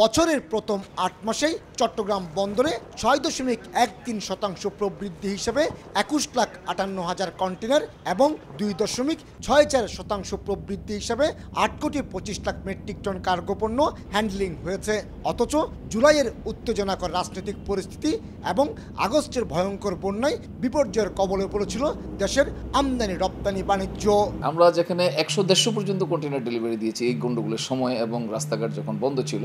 বছরের প্রথম আট মাসেই চট্টগ্রাম বন্দরে ছয় দশমিক এক তিন শতাংশ প্রবৃদ্ধি হিসেবে একুশ লাখ আটান্ন হাজার কন্টেনার এবং দুই দশমিক ছয় চার শতাংশ প্রবৃদ্ধি হিসাবে আট কোটি পঁচিশ লাখ মেট্রিক টন কার্গো পণ্য হ্যান্ডলিং হয়েছে অথচ জুলাইয়ের উত্তেজনাকর রাজনৈতিক পরিস্থিতি এবং আগস্টের ভয়ঙ্কর বন্যায় বিপর্যয়ের কবলে পড়েছিল দেশের আমদানি রপ্তানি রপ্তানি বাণিজ্য আমরা যেখানে একশো দেড়শো পর্যন্ত কন্টেনার ডেলিভারি দিয়েছি এই গণ্ডগোলের সময় এবং রাস্তাঘাট যখন বন্ধ ছিল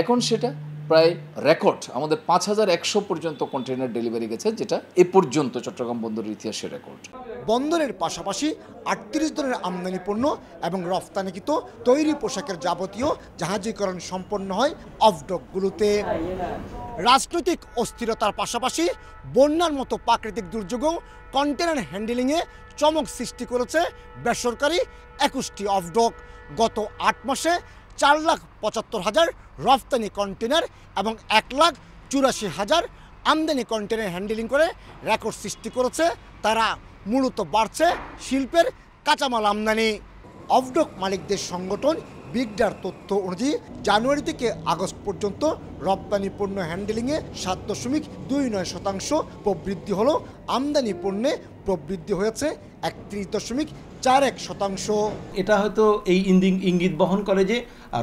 এখন সেটা প্রায় রেকর্ড আমাদের পাঁচ হাজার একশো পর্যন্ত কন্টেনার ডেলিভারি গেছে যেটা এ পর্যন্ত চট্টগ্রাম বন্দরের ইতিহাসে রেকর্ড বন্দরের পাশাপাশি আটত্রিশ ধরনের আমদানি পণ্য এবং রফতানিকৃত তৈরি পোশাকের যাবতীয় জাহাজীকরণ সম্পন্ন হয় অফডকগুলোতে রাজনৈতিক অস্থিরতার পাশাপাশি বন্যার মতো প্রাকৃতিক দুর্যোগও কন্টেনার হ্যান্ডেলিংয়ে চমক সৃষ্টি করেছে বেসরকারি একুশটি অফডক গত আট মাসে চার লাখ পঁচাত্তর হাজার রফতানি কন্টেনার এবং এক লাখ চুরাশি হাজার আমদানি কন্টেনার হ্যান্ডেলিং করে রেকর্ড সৃষ্টি করেছে তারা মূলত বাড়ছে শিল্পের কাঁচামাল আমদানি অফডক মালিকদের সংগঠন বিগডার তথ্য অনুযায়ী জানুয়ারি থেকে আগস্ট পর্যন্ত রপ্তানি পণ্য হ্যান্ডেলিংয়ে সাত দশমিক দুই নয় শতাংশ প্রবৃদ্ধি হল আমদানি পণ্যে প্রবৃদ্ধি হয়েছে একত্রিশ দশমিক চার এক শতাংশ এটা হয়তো এই ইঙ্গিত বহন করে যে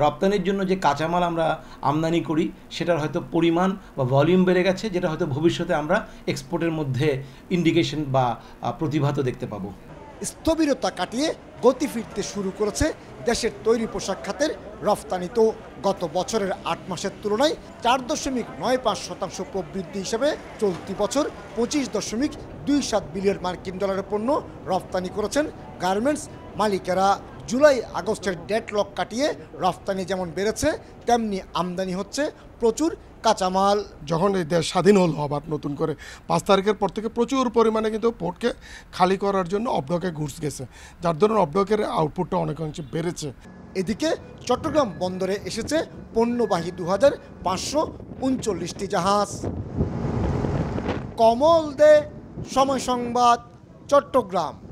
রপ্তানির জন্য যে কাঁচামাল আমরা আমদানি করি সেটার হয়তো পরিমাণ বা ভলিউম বেড়ে গেছে যেটা হয়তো ভবিষ্যতে আমরা এক্সপোর্টের মধ্যে ইন্ডিকেশন বা প্রতিভাত দেখতে পাবো স্থবিরতা কাটিয়ে গতি ফিরতে শুরু করেছে দেশের তৈরি পোশাক খাতের রফতানি তো গত বছরের আট মাসের তুলনায় চার দশমিক নয় পাঁচ শতাংশ প্রবৃদ্ধি হিসেবে চলতি বছর পঁচিশ দশমিক দুই সাত বিলিয়ন মার্কিন ডলারের পণ্য রফতানি করেছেন গার্মেন্টস মালিকেরা জুলাই আগস্টের লক কাটিয়ে রফতানি যেমন বেড়েছে তেমনি আমদানি হচ্ছে প্রচুর কাঁচামাল যখন এই দেশ স্বাধীন হলো আবার নতুন করে পাঁচ তারিখের পর থেকে প্রচুর পরিমাণে কিন্তু পোর্টকে খালি করার জন্য অবডকে ঘুষ গেছে যার ধরুন অবডকের আউটপুটটা অনেকাংশে বেড়েছে এদিকে চট্টগ্রাম বন্দরে এসেছে পণ্যবাহী দু হাজার পাঁচশো উনচল্লিশটি জাহাজ কমল দে সময় সংবাদ চট্টগ্রাম